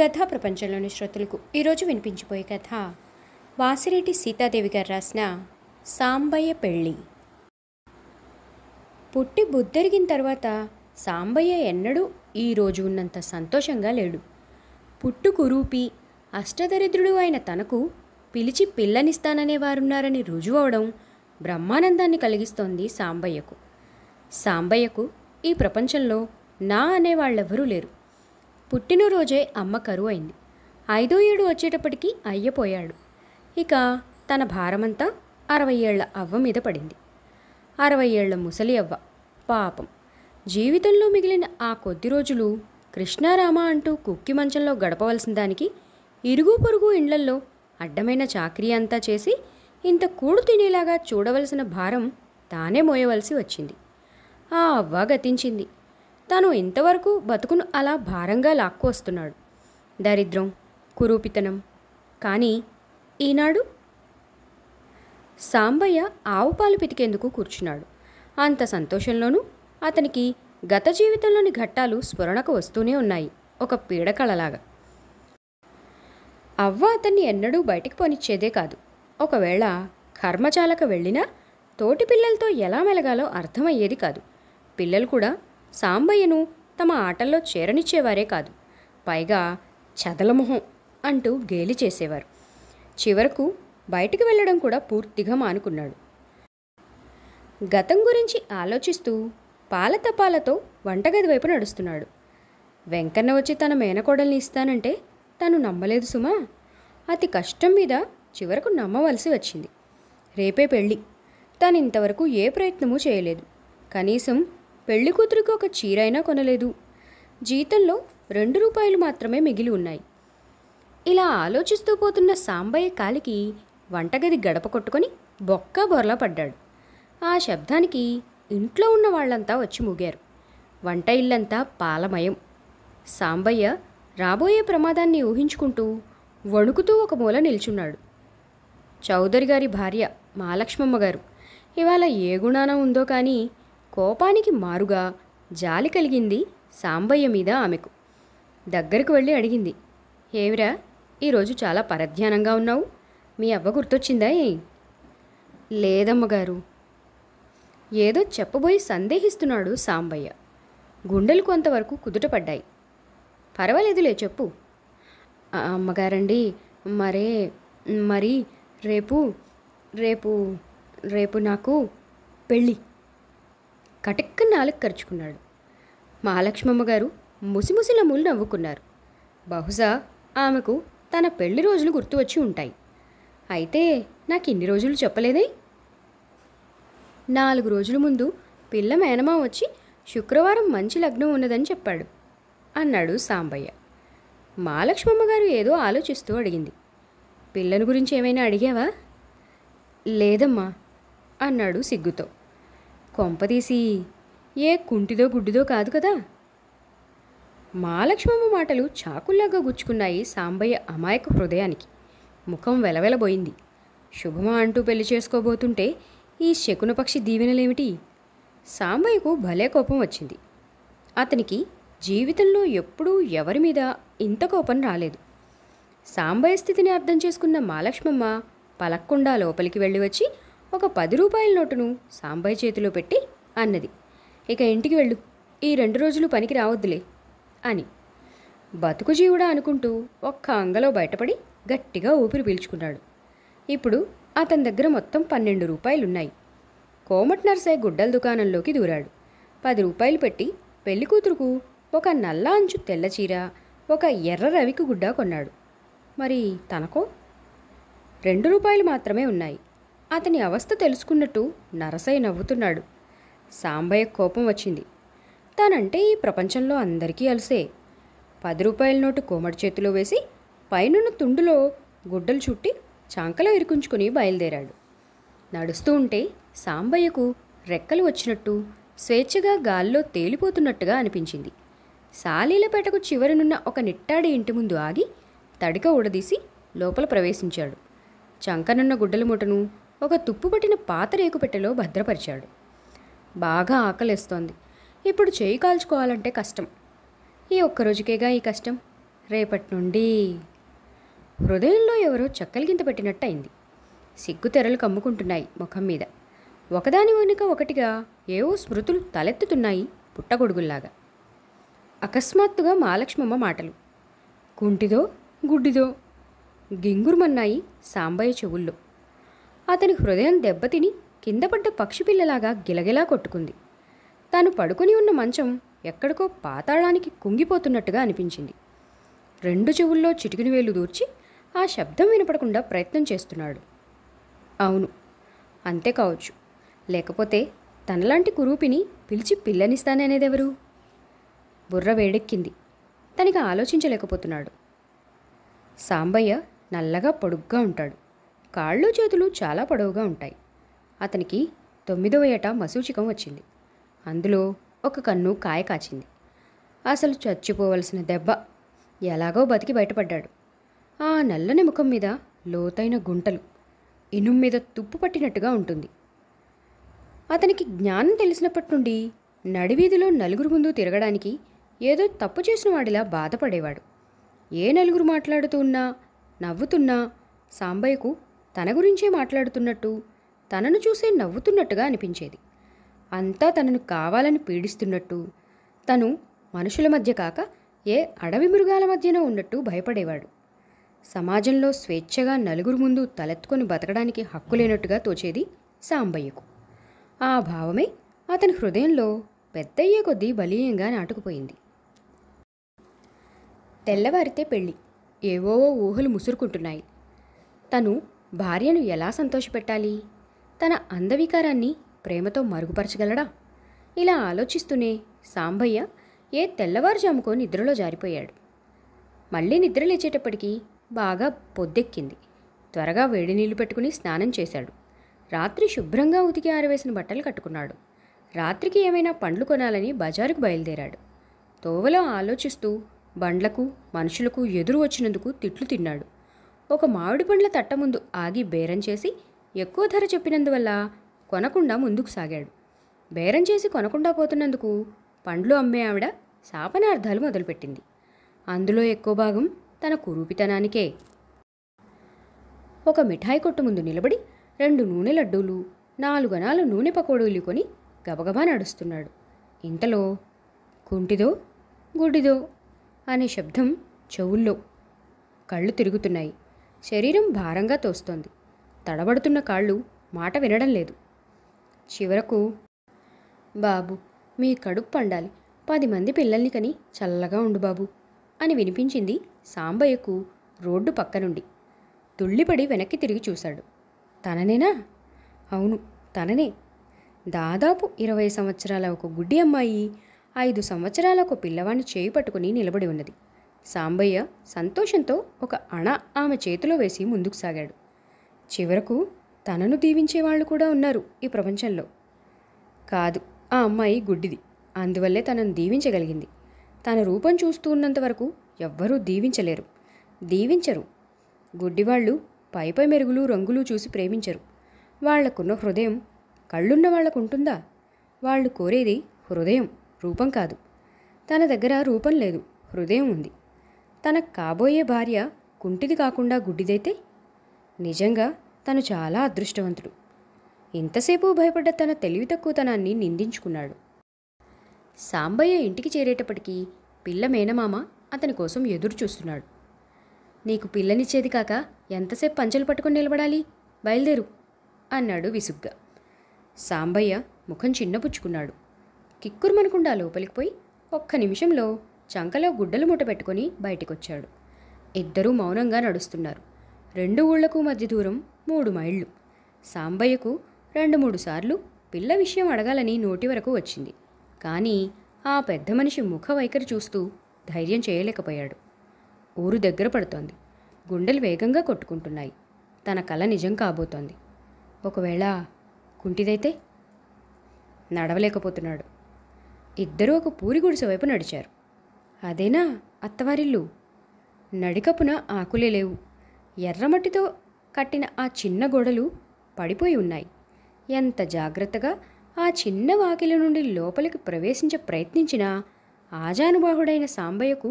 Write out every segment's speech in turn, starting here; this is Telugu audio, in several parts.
కథా ప్రపంచంలోని శ్రోతలకు ఈరోజు వినిపించిపోయే కథ వాసిరెడ్డి సీతాదేవి గారు రాసిన సాంబయ్య పెళ్ళి పుట్టి బుద్ధరిగిన తర్వాత సాంబయ్య ఎన్నడూ ఈరోజు ఉన్నంత సంతోషంగా లేడు పుట్టు కురూపి అష్టదరిద్రుడు అయిన తనకు పిలిచి పిల్లనిస్తాననే వారున్నారని రుజువవడం బ్రహ్మానందాన్ని కలిగిస్తోంది సాంబయ్యకు సాంబయ్యకు ఈ ప్రపంచంలో నా అనేవాళ్ళెవరూ లేరు పుట్టినరోజే అమ్మ కరువైంది ఐదో ఏడు వచ్చేటప్పటికి అయ్యపోయాడు ఇక తన భారమంతా అరవై ఏళ్ల అవ్వ మీద పడింది అరవై ఏళ్ల ముసలి అవ్వ పాపం జీవితంలో మిగిలిన ఆ కొద్ది రోజులు కృష్ణారామ అంటూ కుక్కి మంచంలో గడపవలసిన దానికి ఇరుగు పొరుగు ఇండ్లల్లో అడ్డమైన చాకరీ అంతా చేసి ఇంత కూడు తినేలాగా చూడవలసిన భారం తానే మోయవలసి వచ్చింది ఆ అవ్వ గతించింది తాను ఇంతవరకు బతుకును అలా భారంగా లాక్కు వస్తున్నాడు దరిద్రం కురూపితనం కానీ ఈనాడు సాంబయ్య ఆవు పాలు పితికేందుకు కూర్చున్నాడు అంత సంతోషంలోనూ అతనికి గత జీవితంలోని ఘట్టాలు స్ఫురణకు వస్తూనే ఉన్నాయి ఒక పీడకళలాగా అవ్వ అతన్ని ఎన్నడూ బయటికి పోనిచ్చేదే కాదు ఒకవేళ కర్మచాలక వెళ్ళినా తోటి పిల్లలతో ఎలా మెలగాలో అర్థమయ్యేది కాదు పిల్లలు కూడా సాంబయ్యను తమ ఆటల్లో చేరనిచ్చేవారే కాదు పైగా చదలమొహం అంటూ గేలి చేసేవారు చివరకు బయటికి వెళ్ళడం కూడా పూర్తిగా మానుకున్నాడు గతం గురించి ఆలోచిస్తూ పాలతపాలతో వంటగది వైపు నడుస్తున్నాడు వెంకన్న వచ్చి తన మేనకోడల్ని ఇస్తానంటే తను నమ్మలేదు సుమా అతి కష్టం మీద చివరకు నమ్మవలసి వచ్చింది రేపే పెళ్ళి తను ఇంతవరకు ఏ ప్రయత్నమూ చేయలేదు కనీసం పెళ్లి కూతురికి ఒక చీరైనా కొనలేదు జీతంలో రెండు రూపాయలు మాత్రమే మిగిలి ఉన్నాయి ఇలా ఆలోచిస్తూ పోతున్న సాంబయ్య కాలికి వంటగది గడప కొట్టుకొని బొక్క బొరలా పడ్డాడు ఆ శబ్దానికి ఇంట్లో ఉన్న వాళ్ళంతా వచ్చి ముగారు వంట ఇల్లంతా పాలమయం సాంబయ్య రాబోయే ప్రమాదాన్ని ఊహించుకుంటూ వణుకుతూ ఒక మూల నిల్చున్నాడు చౌదరి గారి భార్య మహాలక్ష్మమ్మ గారు ఇవాళ ఏ గుణాన ఉందో కానీ కోపానికి మారుగా జాలి కలిగింది సాంబయ్య మీద ఆమెకు దగ్గరకు వెళ్ళి అడిగింది ఏమిరా ఈరోజు చాలా పరధ్యానంగా ఉన్నావు మీ అవ్వ గుర్తొచ్చిందా లేదమ్మగారు ఏదో చెప్పబోయి సందేహిస్తున్నాడు సాంబయ్య గుండెలు కొంతవరకు కుదుటపడ్డాయి పర్వాలేదులే చెప్పు అమ్మగారండి మరే మరి రేపు రేపు రేపు నాకు పెళ్ళి కటక్క నాలుగు ఖర్చుకున్నాడు మహాలక్ష్మమ్మ గారు ముసిముసి నమ్ములు నవ్వుకున్నారు బహుశా ఆమెకు తన పెళ్లి రోజులు గుర్తు వచ్చి ఉంటాయి అయితే నాకు ఇన్ని రోజులు చెప్పలేదే నాలుగు రోజుల ముందు పిల్ల మేనమా వచ్చి శుక్రవారం మంచి లగ్నం ఉన్నదని చెప్పాడు అన్నాడు సాంబయ్య మహాలక్ష్మమ్మ గారు ఏదో ఆలోచిస్తూ అడిగింది పిల్లను గురించి ఏమైనా అడిగావా లేదమ్మా అన్నాడు సిగ్గుతో కొంపదీసి ఏ కుంటిదో గుడ్డిదో కాదు కదా మహాలక్ష్మమ్మ మాటలు చాకుల్లాగా గుచ్చుకున్నాయి సాంబయ్య అమాయక హృదయానికి ముఖం వెలవెలబోయింది శుభమా అంటూ పెళ్లి చేసుకోబోతుంటే ఈ శకునపక్షి దీవెనలేమిటి సాంబయ్యకు భలే కోపం వచ్చింది అతనికి జీవితంలో ఎప్పుడూ ఎవరి మీద ఇంత కోపం రాలేదు సాంబయ్య స్థితిని అర్థం చేసుకున్న మహాలక్ష్మమ్మ పలక్కుండా లోపలికి వెళ్ళి వచ్చి ఒక పది రూపాయల నోటును సాంబాయి చేతిలో పెట్టి అన్నది ఇక ఇంటికి వెళ్ళు ఈ రెండు రోజులు పనికి రావద్దులే అని బతుకు జీవుడా అనుకుంటూ ఒక్క అంగలో బయటపడి గట్టిగా ఊపిరి పీల్చుకున్నాడు ఇప్పుడు అతని దగ్గర మొత్తం పన్నెండు రూపాయలున్నాయి కోమట్ నర్సే గుడ్డల దుకాణంలోకి దూరాడు పది రూపాయలు పెట్టి పెళ్లి కూతురుకు ఒక నల్ల అంచు తెల్ల చీర ఒక ఎర్ర రవికి గుడ్డ కొన్నాడు మరి తనకో రెండు రూపాయలు మాత్రమే ఉన్నాయి అతని అవస్థ తెలుసుకున్నట్టు నరసయ్య నవ్వుతున్నాడు సాంబయ్య కోపం వచ్చింది తానంటే ఈ ప్రపంచంలో అందరికీ అలసే పది రూపాయల నోటు కోమడి చేతిలో వేసి పైనున్న తుండులో గుడ్డలు చుట్టి చాంకలో ఇరుకుంచుకుని బయలుదేరాడు నడుస్తూ ఉంటే సాంబయ్యకు రెక్కలు వచ్చినట్టు స్వేచ్ఛగా గాల్లో తేలిపోతున్నట్టుగా అనిపించింది సాలీలపేటకు చివరనున్న ఒక నిట్టాడి ఇంటి ముందు ఆగి తడిక ఊడదీసి లోపల ప్రవేశించాడు చంకనున్న గుడ్డల మూటను ఒక తుప్పుపట్టిన పాత రేకుపెట్టెలో భద్రపరిచాడు బాగా ఆకలేస్తోంది ఇప్పుడు చేయి కాల్చుకోవాలంటే కష్టం ఈ ఒక్కరోజుకేగా ఈ కష్టం రేపటి నుండి హృదయంలో ఎవరో చక్కలు గింత పెట్టినట్టు అయింది సిగ్గు తెరలు కమ్ముకుంటున్నాయి ముఖం మీద ఒకదాని వెనుక ఒకటిగా ఏవో స్మృతులు తలెత్తుతున్నాయి పుట్టగొడుగుల్లాగా అకస్మాత్తుగా మహాలక్ష్మమ్మ మాటలు కుంటిదో గుడ్డిదో గింగురుమన్నాయి సాంబయ్య చెవుల్లో అతని హృదయం దెబ్బతిని కిందపడ్డ పక్షిపిల్లలాగా గిలగిలా కొట్టుకుంది తాను పడుకుని ఉన్న మంచం ఎక్కడికో పాతాళానికి కుంగిపోతున్నట్టుగా అనిపించింది రెండు చెవుల్లో చిటికిని వేలు దూర్చి ఆ శబ్దం వినపడకుండా ప్రయత్నం చేస్తున్నాడు అవును అంతే కావచ్చు లేకపోతే తనలాంటి కురూపిని పిలిచి పిల్లనిస్తాననేదెవరు బుర్ర వేడెక్కింది తనకి ఆలోచించలేకపోతున్నాడు సాంబయ్య నల్లగా పొడుగ్గా ఉంటాడు కాళ్ళు చేతులు చాలా పొడవుగా ఉంటాయి అతనికి తొమ్మిదవ ఏట మసూచికం వచ్చింది అందులో ఒక కన్ను కాయ కాచింది అసలు చచ్చిపోవలసిన దెబ్బ ఎలాగో బతికి బయటపడ్డాడు ఆ నల్లని ముఖం మీద లోతైన గుంటలు ఇనుం మీద తుప్పు పట్టినట్టుగా ఉంటుంది అతనికి జ్ఞానం తెలిసినప్పటి నుండి నడివీధిలో నలుగురు ముందు తిరగడానికి ఏదో తప్పు చేసిన వాడిలా బాధపడేవాడు ఏ నలుగురు మాట్లాడుతూ ఉన్నా నవ్వుతున్నా సాంబయ్యకు తన గురించే మాట్లాడుతున్నట్టు తనను చూసే నవ్వుతున్నట్టుగా అనిపించేది అంతా తనను కావాలని పీడిస్తున్నట్టు తను మనుషుల మధ్య కాక ఏ అడవి మృగాల మధ్యన ఉన్నట్టు భయపడేవాడు సమాజంలో స్వేచ్ఛగా నలుగురు ముందు తలెత్తుకొని బతకడానికి హక్కు లేనట్టుగా తోచేది సాంబయ్యకు ఆ భావమే అతని హృదయంలో పెద్దయ్యే కొద్దీ బలీయంగా నాటుకుపోయింది తెల్లవారితే పెళ్ళి ఏవోవో ఊహలు ముసురుకుంటున్నాయి తను భార్యను ఎలా సంతోషపెట్టాలి తన అందవికారాన్ని ప్రేమతో మరుగుపరచగలడా ఇలా ఆలోచిస్తూనే సాంబయ్య ఏ తెల్లవారుజాముకో నిద్రలో జారిపోయాడు మళ్ళీ నిద్ర లేచేటప్పటికీ బాగా పొద్దెక్కింది త్వరగా వేడి నీళ్లు పెట్టుకుని స్నానం చేశాడు రాత్రి శుభ్రంగా ఉతికి ఆరవేసిన బట్టలు కట్టుకున్నాడు రాత్రికి ఏమైనా పండ్లు కొనాలని బజారుకు బయలుదేరాడు తోవలో ఆలోచిస్తూ బండ్లకు మనుషులకు ఎదురు వచ్చినందుకు తిట్లు తిన్నాడు ఒక మామిడి పండ్ల తట్ట ముందు ఆగి బేరం చేసి ఎక్కువ ధర చెప్పినందువల్ల కొనకుండా ముందుకు సాగాడు బేరం చేసి కొనకుండా పోతున్నందుకు పండ్లు అమ్మే ఆవిడ శాపనార్థాలు మొదలుపెట్టింది అందులో ఎక్కువ భాగం తన కురూపితనానికే ఒక మిఠాయి కొట్టు ముందు నిలబడి రెండు నూనె లడ్డూలు నాలుగనాలు నూనె పకోడీలు కొని గబగబా నడుస్తున్నాడు ఇంతలో కుంటిదో గుడిదో అనే శబ్దం చెవుల్లో కళ్ళు తిరుగుతున్నాయి శరీరం భారంగా తోస్తోంది తడబడుతున్న కాళ్ళు మాట వినడం లేదు చివరకు బాబు మీ కడుపు పండాలి పది మంది పిల్లల్ని కని చల్లగా ఉండు బాబు అని వినిపించింది సాంబయ్యకు రోడ్డు పక్కనుండి తుళ్ళిపడి వెనక్కి తిరిగి చూశాడు తననేనా అవును తననే దాదాపు ఇరవై సంవత్సరాల ఒక గుడ్డి అమ్మాయి ఐదు సంవత్సరాల ఒక పిల్లవాడిని చేయి పట్టుకుని నిలబడి ఉన్నది సాంబయ్య సంతోషంతో ఒక అణ ఆమె చేతిలో వేసి ముందుకు సాగాడు చివరకు తనను దీవించే వాళ్ళు కూడా ఉన్నారు ఈ ప్రపంచంలో కాదు ఆ అమ్మాయి గుడ్డిది అందువల్లే తనను దీవించగలిగింది తన రూపం చూస్తూ ఉన్నంత వరకు ఎవ్వరూ దీవించలేరు దీవించరు గుడ్డివాళ్ళు పైపై మెరుగులు రంగులు చూసి ప్రేమించరు వాళ్లకున్న హృదయం కళ్ళున్న వాళ్లకుంటుందా ఉంటుందా వాళ్ళు కోరేది హృదయం రూపం కాదు తన దగ్గర రూపం లేదు హృదయం ఉంది తన కాబోయే భార్య కుంటిది కాకుండా గుడ్డిదైతే నిజంగా తను చాలా అదృష్టవంతుడు ఇంతసేపు భయపడ్డ తన తెలివి తక్కువతనాన్ని నిందించుకున్నాడు సాంబయ్య ఇంటికి చేరేటప్పటికీ పిల్ల మేనమామ అతని కోసం ఎదురు చూస్తున్నాడు నీకు పిల్లనిచ్చేది కాక ఎంతసేపు పంచెలు పట్టుకుని నిలబడాలి బయలుదేరు అన్నాడు విసుగ్గా సాంబయ్య ముఖం చిన్నపుచ్చుకున్నాడు కిక్కురుమనకుండా లోపలికి పోయి ఒక్క నిమిషంలో చంకలో గుడ్డలు పెట్టుకుని బయటికొచ్చాడు ఇద్దరూ మౌనంగా నడుస్తున్నారు రెండు ఊళ్లకు మధ్య దూరం మూడు మైళ్ళు సాంబయ్యకు రెండు మూడు సార్లు పిల్ల విషయం అడగాలని నోటి వరకు వచ్చింది కానీ ఆ పెద్ద మనిషి ముఖ వైఖరి చూస్తూ ధైర్యం చేయలేకపోయాడు ఊరు దగ్గర పడుతోంది గుండెలు వేగంగా కొట్టుకుంటున్నాయి తన కళ నిజం కాబోతోంది ఒకవేళ కుంటిదైతే నడవలేకపోతున్నాడు ఇద్దరూ ఒక పూరి గుడిసె వైపు నడిచారు అదేనా అత్తవారిల్లు నడికపున ఆకులే లేవు ఎర్రమట్టితో కట్టిన ఆ చిన్న గోడలు పడిపోయి ఉన్నాయి ఎంత జాగ్రత్తగా ఆ చిన్న వాకిలి నుండి లోపలికి ప్రవేశించ ప్రయత్నించినా ఆజానుబాహుడైన సాంబయ్యకు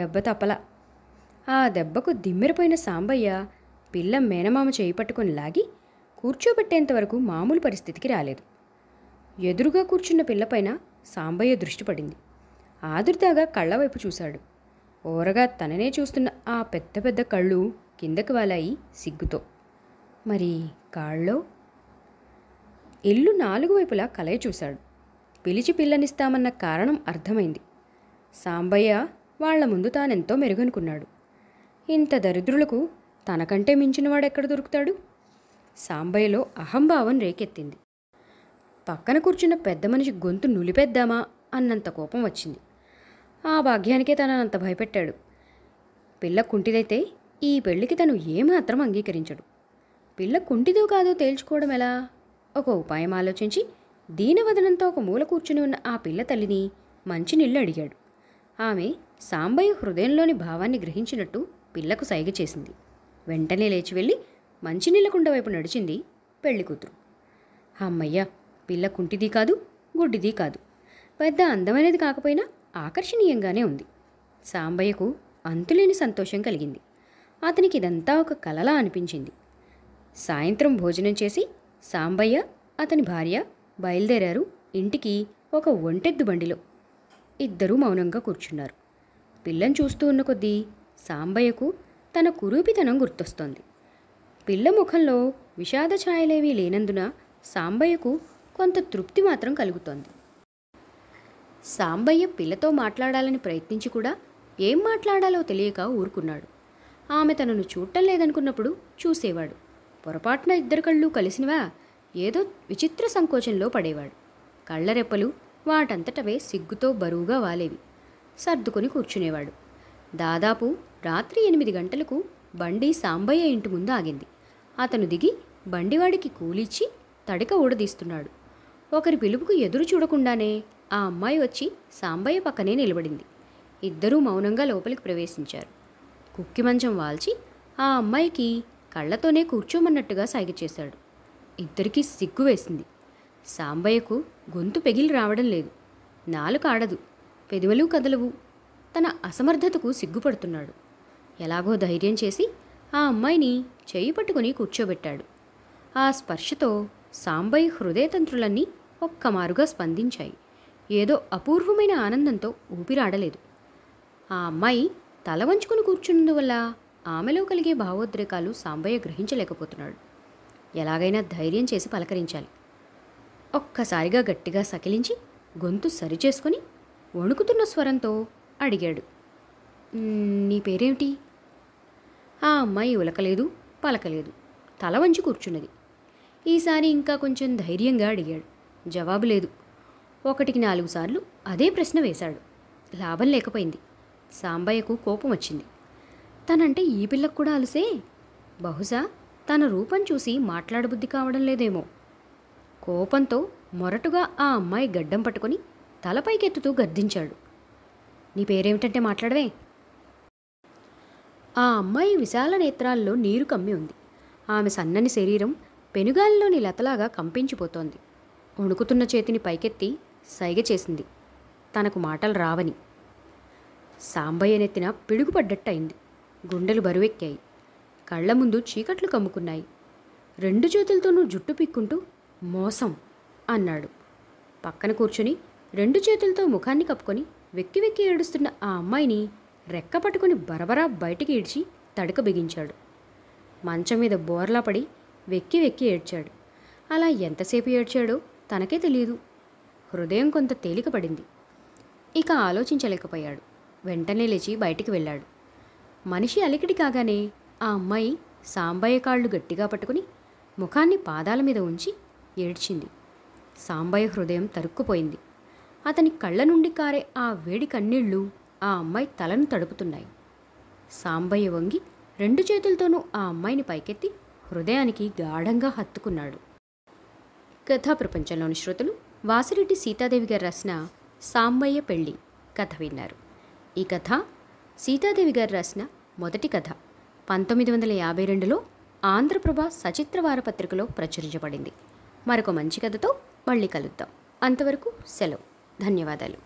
దెబ్బ తప్పల ఆ దెబ్బకు దిమ్మిరిపోయిన సాంబయ్య పిల్ల మేనమామ చేయిపట్టుకుని లాగి కూర్చోబెట్టేంతవరకు మామూలు పరిస్థితికి రాలేదు ఎదురుగా కూర్చున్న పిల్లపైన సాంబయ్య దృష్టి పడింది ఆదుర్దాగా కళ్ళవైపు చూశాడు ఓరగా తననే చూస్తున్న ఆ పెద్ద పెద్ద కళ్ళు కిందకి వాలాయి సిగ్గుతో మరి కాళ్ళలో ఇల్లు నాలుగు వైపులా కలయి చూశాడు పిలిచి పిల్లనిస్తామన్న కారణం అర్థమైంది సాంబయ్య వాళ్ల ముందు తానెంతో మెరుగనుకున్నాడు ఇంత దరిద్రులకు తనకంటే మించినవాడెక్కడ దొరుకుతాడు సాంబయ్యలో అహంభావం రేకెత్తింది పక్కన కూర్చున్న పెద్ద మనిషి గొంతు నులిపెద్దామా అన్నంత కోపం వచ్చింది ఆ భాగ్యానికే తనని అంత భయపెట్టాడు పిల్ల కుంటిదైతే ఈ పెళ్లికి తను ఏమాత్రం అంగీకరించడు పిల్ల కుంటిదో కాదో తేల్చుకోవడం ఎలా ఒక ఉపాయం ఆలోచించి దీనవదనంతో ఒక మూల కూర్చుని ఉన్న ఆ పిల్ల తల్లిని మంచినీళ్ళు అడిగాడు ఆమె సాంబయ్య హృదయంలోని భావాన్ని గ్రహించినట్టు పిల్లకు సైగ చేసింది వెంటనే లేచి వెళ్ళి మంచినీళ్ళకుండ కుండ వైపు నడిచింది పెళ్లి కూతురు అమ్మయ్య పిల్ల కుంటిది కాదు గుడ్డిది కాదు పెద్ద అందమైనది కాకపోయినా ఆకర్షణీయంగానే ఉంది సాంబయ్యకు అంతులేని సంతోషం కలిగింది అతనికి ఇదంతా ఒక కలలా అనిపించింది సాయంత్రం భోజనం చేసి సాంబయ్య అతని భార్య బయలుదేరారు ఇంటికి ఒక ఒంటెద్దు బండిలో ఇద్దరూ మౌనంగా కూర్చున్నారు పిల్లం చూస్తూ ఉన్న కొద్దీ సాంబయ్యకు తన కురూపితనం గుర్తొస్తోంది పిల్ల ముఖంలో విషాద ఛాయలేవీ లేనందున సాంబయ్యకు కొంత తృప్తి మాత్రం కలుగుతోంది సాంబయ్య పిల్లతో మాట్లాడాలని ప్రయత్నించి కూడా ఏం మాట్లాడాలో తెలియక ఊరుకున్నాడు ఆమె తనను చూడటం లేదనుకున్నప్పుడు చూసేవాడు పొరపాటున ఇద్దరు కళ్ళు కలిసినవా ఏదో విచిత్ర సంకోచంలో పడేవాడు కళ్ళరెప్పలు వాటంతటవే సిగ్గుతో బరువుగా వాలేవి సర్దుకొని కూర్చునేవాడు దాదాపు రాత్రి ఎనిమిది గంటలకు బండి సాంబయ్య ఇంటి ముందు ఆగింది అతను దిగి బండివాడికి కూలిచ్చి తడిక ఊడదీస్తున్నాడు ఒకరి పిలుపుకు ఎదురు చూడకుండానే ఆ అమ్మాయి వచ్చి సాంబయ్య పక్కనే నిలబడింది ఇద్దరూ మౌనంగా లోపలికి ప్రవేశించారు కుక్కి మంచం వాల్చి ఆ అమ్మాయికి కళ్ళతోనే కూర్చోమన్నట్టుగా సాగి చేశాడు ఇద్దరికీ సిగ్గు వేసింది సాంబయ్యకు గొంతు పెగిలి రావడం లేదు నాలుక ఆడదు పెదవులు కదలవు తన అసమర్థతకు సిగ్గుపడుతున్నాడు ఎలాగో ధైర్యం చేసి ఆ అమ్మాయిని చేయి పట్టుకుని కూర్చోబెట్టాడు ఆ స్పర్శతో సాంబయ్య హృదయతంత్రులన్నీ ఒక్కమారుగా స్పందించాయి ఏదో అపూర్వమైన ఆనందంతో ఊపిరాడలేదు ఆ అమ్మాయి తల వంచుకుని కూర్చున్నందువల్ల ఆమెలో కలిగే భావోద్రేకాలు సాంబయ్య గ్రహించలేకపోతున్నాడు ఎలాగైనా ధైర్యం చేసి పలకరించాలి ఒక్కసారిగా గట్టిగా సకిలించి గొంతు సరిచేసుకుని వణుకుతున్న స్వరంతో అడిగాడు నీ పేరేమిటి ఆ అమ్మాయి ఉలకలేదు పలకలేదు తల వంచి కూర్చున్నది ఈసారి ఇంకా కొంచెం ధైర్యంగా అడిగాడు జవాబు లేదు ఒకటికి నాలుగు సార్లు అదే ప్రశ్న వేశాడు లాభం లేకపోయింది సాంబయ్యకు కోపం వచ్చింది తనంటే ఈ పిల్లకు కూడా అలసే బహుశా తన రూపం చూసి మాట్లాడబుద్ధి కావడం లేదేమో కోపంతో మొరటుగా ఆ అమ్మాయి గడ్డం పట్టుకొని తలపైకెత్తుతూ గర్దించాడు నీ పేరేమిటంటే మాట్లాడవే ఆ అమ్మాయి విశాల నేత్రాల్లో నీరు కమ్మి ఉంది ఆమె సన్నని శరీరం పెనుగాల్లోని లతలాగా కంపించిపోతోంది వణుకుతున్న చేతిని పైకెత్తి సైగ చేసింది తనకు మాటలు రావని సాంబయ్యనెత్తిన పిడుగుపడ్డట్టయింది గుండెలు బరువెక్కాయి కళ్ల ముందు చీకట్లు కమ్ముకున్నాయి రెండు చేతులతోనూ జుట్టు పిక్కుంటూ మోసం అన్నాడు పక్కన కూర్చొని రెండు చేతులతో ముఖాన్ని కప్పుకొని వెక్కి వెక్కి ఏడుస్తున్న ఆ అమ్మాయిని రెక్క పట్టుకుని బరబరా బయటికి ఈడ్చి తడక బిగించాడు మంచం మీద బోర్లా పడి వెక్కి వెక్కి ఏడ్చాడు అలా ఎంతసేపు ఏడ్చాడో తనకే తెలియదు హృదయం కొంత తేలికపడింది ఇక ఆలోచించలేకపోయాడు వెంటనే లేచి బయటికి వెళ్ళాడు మనిషి అలికిడి కాగానే ఆ అమ్మాయి సాంబయ్య కాళ్ళు గట్టిగా పట్టుకుని ముఖాన్ని పాదాల మీద ఉంచి ఏడ్చింది సాంబయ్య హృదయం తరుక్కుపోయింది అతని కళ్ళ నుండి కారే ఆ వేడి కన్నీళ్లు ఆ అమ్మాయి తలను తడుపుతున్నాయి సాంబయ్య వంగి రెండు చేతులతోనూ ఆ అమ్మాయిని పైకెత్తి హృదయానికి గాఢంగా హత్తుకున్నాడు కథా ప్రపంచంలోని శ్రోతలు వాసిరెడ్డి సీతాదేవి గారు రాసిన సాంబయ్య పెళ్ళి కథ విన్నారు ఈ కథ సీతాదేవి గారు రాసిన మొదటి కథ పంతొమ్మిది వందల యాభై రెండులో ఆంధ్రప్రభ సచిత్ర వారపత్రికలో ప్రచురించబడింది మరొక మంచి కథతో మళ్ళీ కలుద్దాం అంతవరకు సెలవు ధన్యవాదాలు